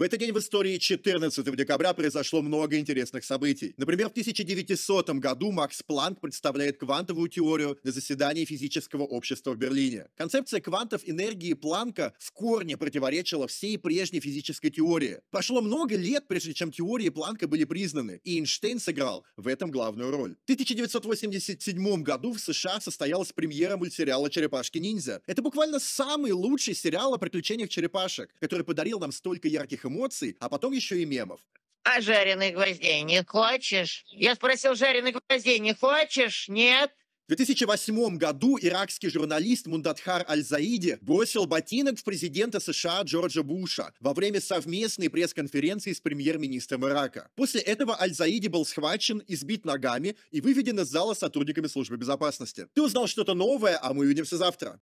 В этот день в истории 14 декабря произошло много интересных событий. Например, в 1900 году Макс Планк представляет квантовую теорию на заседании физического общества в Берлине. Концепция квантов энергии Планка в корне противоречила всей прежней физической теории. Прошло много лет, прежде чем теории Планка были признаны, и Эйнштейн сыграл в этом главную роль. В 1987 году в США состоялась премьера мультсериала «Черепашки-ниндзя». Это буквально самый лучший сериал о приключениях черепашек, который подарил нам столько ярких эмоций эмоций, а потом еще и мемов. А жареных гвоздей не хочешь? Я спросил, жареных гвоздей не хочешь? Нет? В 2008 году иракский журналист Мундатхар Аль-Заиди бросил ботинок в президента США Джорджа Буша во время совместной пресс-конференции с премьер-министром Ирака. После этого Аль-Заиди был схвачен, избит ногами и выведен из зала сотрудниками службы безопасности. Ты узнал что-то новое, а мы увидимся завтра.